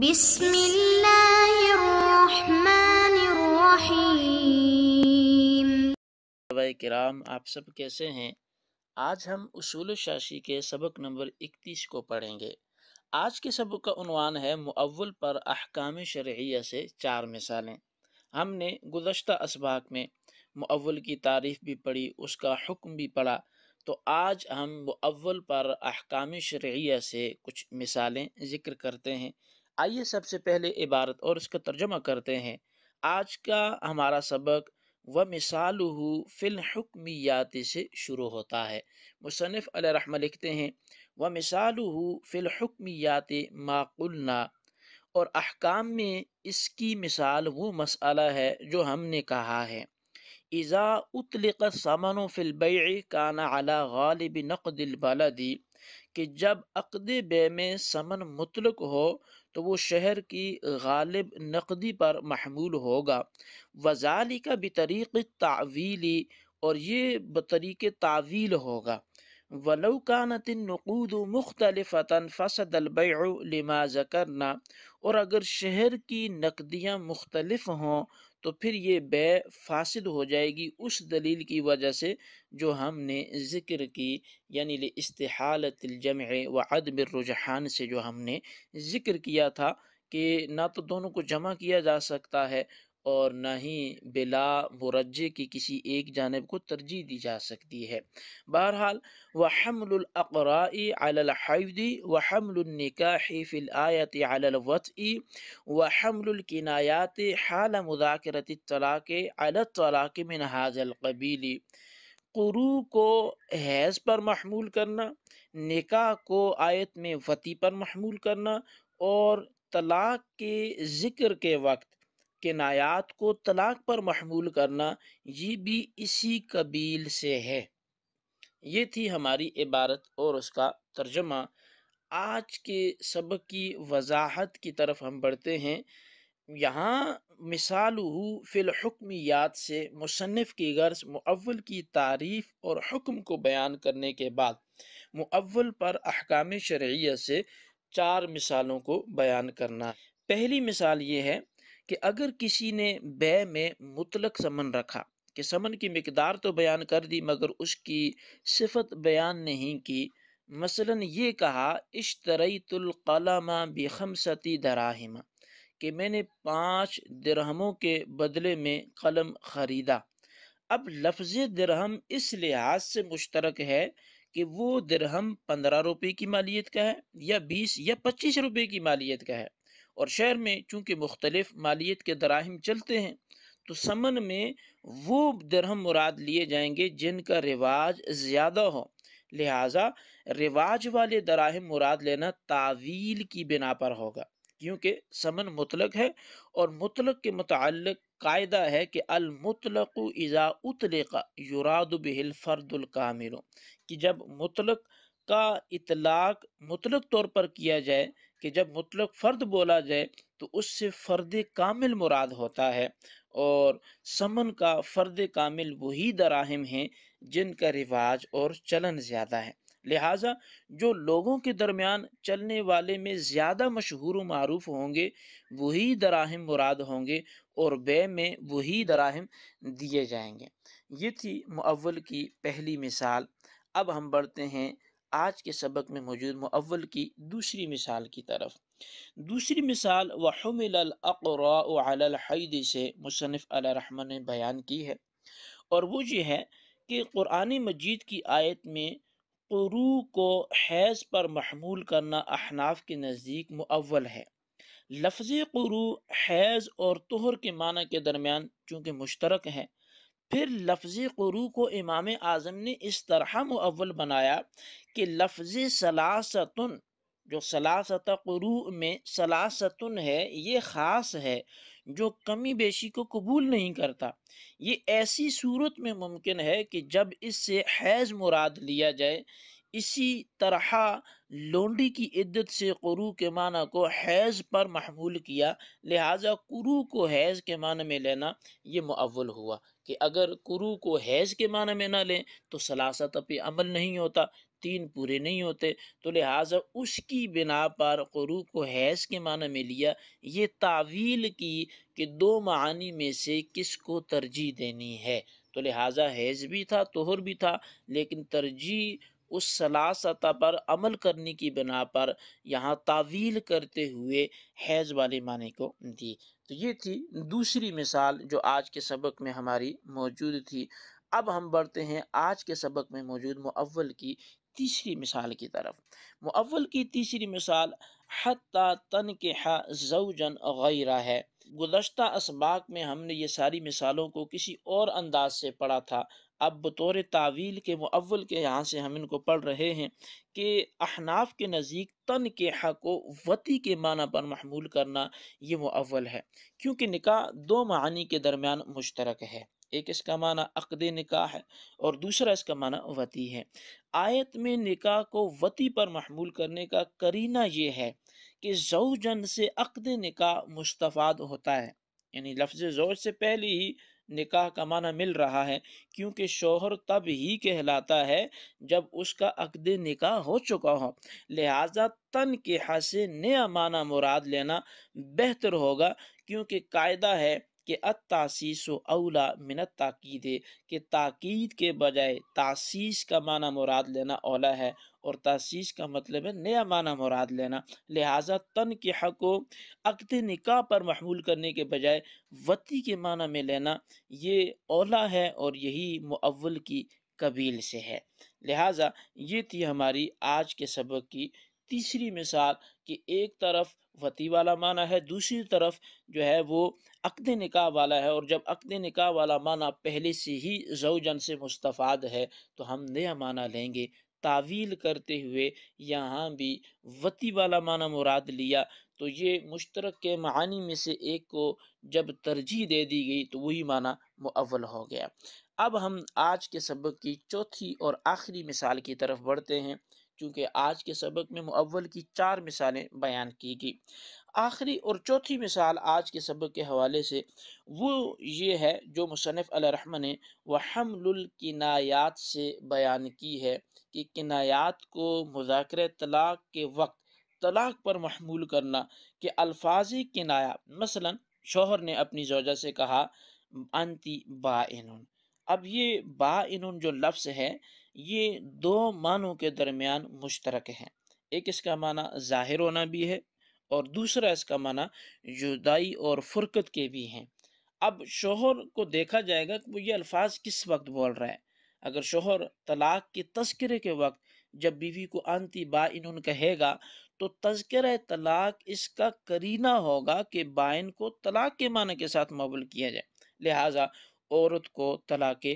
بسم الله الرحمن الرحيم कराम आप सब कैसे हैं आज हम उसूल शाशी के सबक नंबर इकतीस को पढ़ेंगे आज के सबक का उनवान है मुअव्वल पर अहकाम शर्या से चार मिसालें हमने गुजशत असबाक में मुअव्वल की तारीफ़ भी पढ़ी उसका हुक्म भी पढ़ा तो आज हम मुअव्वल पर अहकाम शर्या से कुछ मिसालें ज़िक्र करते हैं आइए सबसे पहले इबारत और उसका तर्जमा करते हैं आज का हमारा सबक व मिसाल फ़िलहकमियात से शुरू होता है मुसनफ़ रहमा लिखते हैं व मिसाल फ़िलहकमियात माकुलना और अहकाम में इसकी मिसाल वो मसला है जो हमने कहा है इज़ा उतलक सामान फ़िलबई काना अला गालिब नक़ दिल दी कि जब अक़द बे में समन मुतलक हो तो वो शहर की गालिब नकदी पर महमूल होगा वजाली का भी तरीक़ तावीली और ये बतरीक़ तावील होगा वलू कानत नकूद मुख्तलफ़ता फ़सदलबा जकरना और अगर शहर की नकदियाँ मुख्तलफ हों तो फिर ये बे फासिद हो जाएगी उस दलील की वजह से जो हमने ज़िक्र की यानी इस्तेहालतम व अदब रुझान से जो हमने ज़िक्र किया था कि ना तो दोनों को जमा किया जा सकता है और ना ही बिला मुरजे की किसी एक जानब को तरजीह दी जा सकती है बहरहाल वहमलक़राई अलहदी वहमलनिकाफ़िलआयत अलवती वहमलकिनायात हाल मुदाकरत तलाक़ अलतलाक़ मिन कबीली कुरू को हैज़ पर महमूल करना निका को आयत में वती पर महमूल करना और तलाक़ के ज़िक्र के वक्त नायात को तलाक पर महमूल करना ये भी इसी कबील से है ये थी हमारी इबारत और उसका तर्जमा आज के सबक की वजाहत की तरफ हम बढ़ते हैं यहाँ मिसाल फ़िलहकमियात से मुसनफ़ की गर्ज मुअवल की तारीफ़ और हुक्म को बयान करने के बाद मुअवल पर अहकाम शर्य से चार मिसालों को बयान करना पहली मिसाल ये है कि अगर किसी ने बै में मुतलक समन रखा कि समन की मकदार तो बयान कर दी मगर उसकी सिफत बयान नहीं की मसलन ये कहा इश्तरतुलकलमा बेखमसती दराहिमा कि मैंने पाँच दरहमों के बदले में कलम ख़रीदा अब लफ्ज़ दरहम इस लिहाज से मुश्तरक है कि वो दरहम पंद्रह रुपये की मालियत का है या बीस या पच्चीस रुपये की मालियत का है और शहर में चूँकि मुख्तलिफ़ मालियत के दराहम चलते हैं तो समन में वो दरहम मुराद लिए जाएंगे जिनका रिवाज ज़्यादा हो लिहाजा रिवाज वाले दराहम मुराद लेना तावील की बिना पर होगा क्योंकि समन मुतलक है और मुतलक के मुतल कायदा है कि अलमुतलक इज़ा उतलका युराद बिहिल फ़र्दुल कामिल कि जब मुतलक का इतलाक मुतलक तौर पर किया जाए कि जब मुतलक फ़र्द बोला जाए तो उससे फ़र्द कामिल मुराद होता है और समन का फ़र्द कामिल वही दराहम हैं जिनका रिवाज और चलन ज़्यादा है लिहाजा जो लोगों के दरमियान चलने वाले में ज़्यादा मशहूर मरूफ होंगे वही दराहम मुराद होंगे और बे में वही दराहम दिए जाएंगे ये थी मुअवल की पहली मिसाल अब हम बढ़ते हैं आज के सबक में मौजूद मुअवल की दूसरी मिसाल की तरफ दूसरी मिसाल वहमिलक़राद से मुसनफ़ रहमान ने बयान की है और वो ये है कि क़ुरान मजीद की आयत में क्रू को हैज़ पर महमूल करना अहनाफ के नज़दीक मुअवल है लफ्ज़ क़रू हैज़ और तोहर के माना के दरमियान चूँकि मुश्तरक हैं फिर लफ्ज़ क़ुरू को इमाम आज़म ने इस तरह मुअवल बनाया कि लफ्ज़ सलासतन जो सलासत क़ुरू में सलासतन है ये ख़ास है जो कमी बेशी को कबूल नहीं करता ये ऐसी सूरत में मुमकिन है कि जब इससे हैज़ मुराद लिया जाए इसी तरह लोंडी की इद्दत से क़ुरू के माना को हैज़ पर महमूल किया लिहाजा क़ुरू को हैज़ के मान में लेना ये मुअवल हुआ कि अगर कुरु को हैज़ के माना में ना लें तो सलासत पे अमल नहीं होता तीन पूरे नहीं होते तो लिहाजा उसकी बिना पर कुरु को हैज़ के माने में लिया ये तावील की कि दो मानी में से किसको तरजीह देनी है तो लिहाजा हैज़ भी था तोहर भी था लेकिन तरजीह उस सलासता पर अमल करने की बिना पर यहाँ तावील करते हुए हैज़ वाले माने को दी तो ये थी दूसरी मिसाल जो आज के सबक में हमारी मौजूद थी अब हम बढ़ते हैं आज के सबक में मौजूद मुअव्वल की तीसरी मिसाल की तरफ मुअव्वल की तीसरी मिसाल हती तन के जन गैरा है गुजशत इसबाक में हमने ये सारी मिसालों को किसी और अंदाज से पढ़ा था अब बतौर तावील के मुअल के यहाँ से हम इनको पढ़ रहे हैं कि अहनाफ के नज़ीक तन के हक को वती के माना पर महमूल करना ये मुअल है क्योंकि निकाह दो मानी के दरमियान मुश्तरक है एक इसका माना अकद निकाह है और दूसरा इसका माना वती है आयत में निकाह को वती पर महमूल करने का करीना यह है कि जौजन से अकद निकाह मुस्तफ़ाद होता है यानी लफ्ज़ जोज से पहले ही निकाह का माना मिल रहा है क्योंकि शोहर तब ही कहलाता है जब उसका अकद निकाह हो चुका हो लिहाजा तन के हसे नया माना मुराद लेना बेहतर होगा क्योंकि कायदा है कि अतासीस अवला मिनत ताकीद कि ताकीद के बजाय तासीस का माना मुराद लेना ओला है और तसीस का मतलब है नया माना मुराद लेना लिहाजा तन के हक को अकद निकाह पर महमूल करने के बजाय वती के माना में लेना ये ओला है और यही मुअवल की कबील से है लिहाजा ये थी हमारी आज के सबक की तीसरी मिसाल कि एक तरफ वती वाला माना है दूसरी तरफ जो है वो अकद निकाह वाला है और जब अकद निकाह वाला माना पहले से ही जौजन से मुस्तफ़ाद है तो हम नया माना लेंगे तावील करते हुए यहाँ भी वती वाला माना मुराद लिया तो ये मुश्तरक के मानी में से एक को जब तरजीह दे दी गई तो वही माना मुअवल हो गया अब हम आज के सबक की चौथी और आखिरी मिसाल की तरफ बढ़ते हैं चूँकि आज के सबक में मुअवल की चार मिसालें बयान की गई आखिरी और चौथी मिसाल आज के सबक के हवाले से वो ये है जो मुसनफ़ ने वहमलकिनायात से बयान की है कि किनायात को मुजाकर तलाक़ के वक्त तलाक़ पर महमूल करना कि अल्फाज किनाया मसला शोहर ने अपनी जोजा से कहा अंति बान अब ये बान जो लफ्स है ये दो मानों के दरमियान मुश्तरक है एक इसका माना ज़ाहिर होना भी है और दूसरा इसका माना जुदाई और फुरकत के भी हैं अब शोहर को देखा जाएगा कि वो ये अल्फाज किस वक्त बोल रहा है अगर शोहर तलाक के तस्करे के वक्त जब बीवी को आंती बाइन कहेगा तो तस्कर तलाक इसका करीना होगा कि बाइन को तलाक के माने के साथ मबल किया जाए लिहाजा औरत को तलाक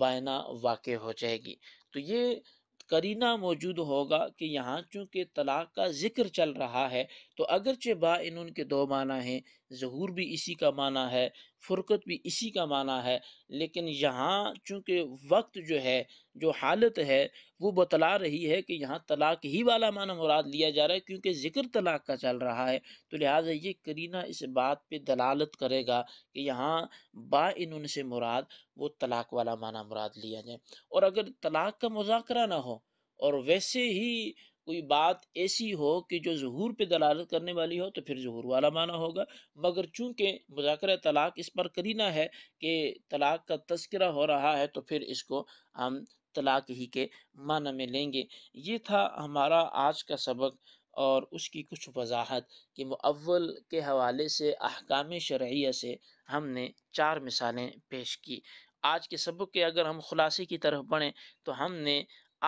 बायना वाक़ हो जाएगी तो ये करीना मौजूद होगा कि यहाँ चूँकि तलाक़ का ज़िक्र चल रहा है तो अगरचे बा इनून के दो माना हैं जहूर भी इसी का माना है फ़ुरकत भी इसी का माना है लेकिन यहाँ चूँकि वक्त जो है जो हालत है वो बतला रही है कि यहाँ तलाक ही वाला माना मुराद लिया जा रहा है क्योंकि ज़िक्र तलाक का चल रहा है तो लिहाजा ये करीना इस बात पर दलालत करेगा कि यहाँ बा इनून से मुराद वो तलाक वाला माना मुराद लिया जाए और अगर तलाक का मुजाकर ना हो और वैसे ही कोई बात ऐसी हो कि जो जहूर पे दलालत करने वाली हो तो फिर जहूर वाला माना होगा मगर चूँकि मुजाकर तलाक इस पर करीना है कि तलाक का तस्करा हो रहा है तो फिर इसको हम तलाक ही के माना में लेंगे ये था हमारा आज का सबक और उसकी कुछ वजाहत कि मुअव्वल के हवाले से अहकाम शरिया से हमने चार मिसालें पेश की आज के सबक के अगर हम ख़ुलासे की तरफ बढ़ें तो हमने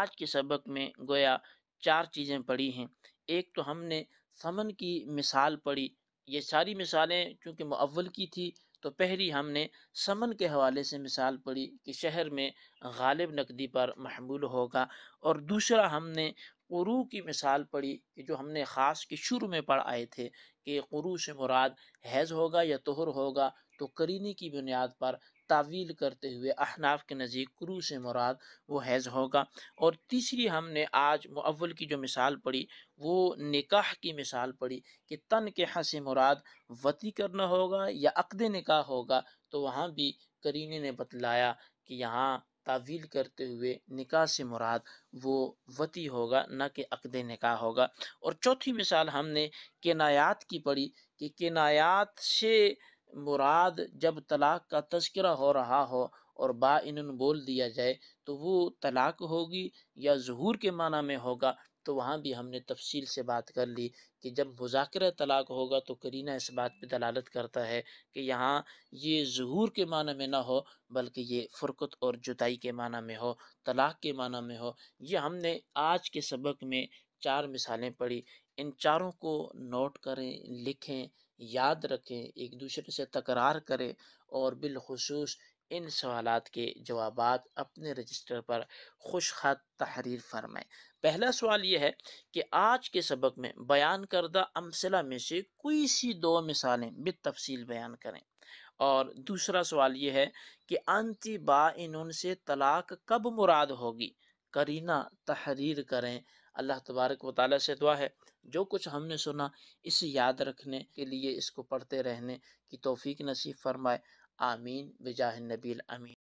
आज के सबक में गोया चार चीज़ें पढ़ी हैं एक तो हमने समन की मिसाल पढ़ी ये सारी मिसालें चूँकि मुअव्वल की थी तो पहली हमने समन के हवाले से मिसाल पढ़ी कि शहर में गालिब नकदी पर महमूल होगा और दूसरा हमने रू की मिसाल पढ़ी कि जो हमने ख़ास के शुरू में पढ़ आए थे कि क़ुरू से मुराद हैज़ होगा या तोहर होगा तो करीने की बुनियाद पर तावील करते हुए अहनाफ के नज़ीक क्रू से मुराद वो हैज़ होगा और तीसरी हमने आज मुअव्वल की जो मिसाल पढ़ी वो निकाह की मिसाल पढ़ी कि तन के हंस मुराद वती करना होगा या अकद निकाह होगा तो वहाँ भी करीने ने बतलाया कि यहाँ तावील करते हुए निकाह से मुराद वो वती होगा ना कि अकद निकाह होगा और चौथी मिसाल हमने केनायात की पढ़ी कि केनायात से मुराद जब तलाक का तस्करा हो रहा हो और बाइन बोल दिया जाए तो वो तलाक होगी या जहूर के माना में होगा तो वहाँ भी हमने तफसील से बात कर ली कि जब मुजाकर तलाक होगा तो करीना इस बात पर दलालत करता है कि यहाँ ये जहूर के माना में ना हो बल्कि ये फ़ुरकत और जुताई के माना में हो तलाक के माना में हो ये हमने आज के सबक में चार मिसालें पढ़ी इन चारों को नोट करें लिखें याद रखें एक दूसरे से तकरार करें और बिलखसूस इन सवाल के जवाब अपने रजिस्टर पर खुश खत तहरीर फरमाएं पहला सवाल यह है कि आज के सबक में बयान करदा अमसला में से कोई सी दो मिसालें बेतफसील बयान करें और दूसरा सवाल यह है कि अंतिबा से तलाक कब मुराद होगी करीना तहरीर करें अल्लाह तबारक व से दुआ है जो कुछ हमने सुना इस याद रखने के लिए इसको पढ़ते रहने की तोफ़ी नसीब फरमाए आमीन बिजाह नबील अमीन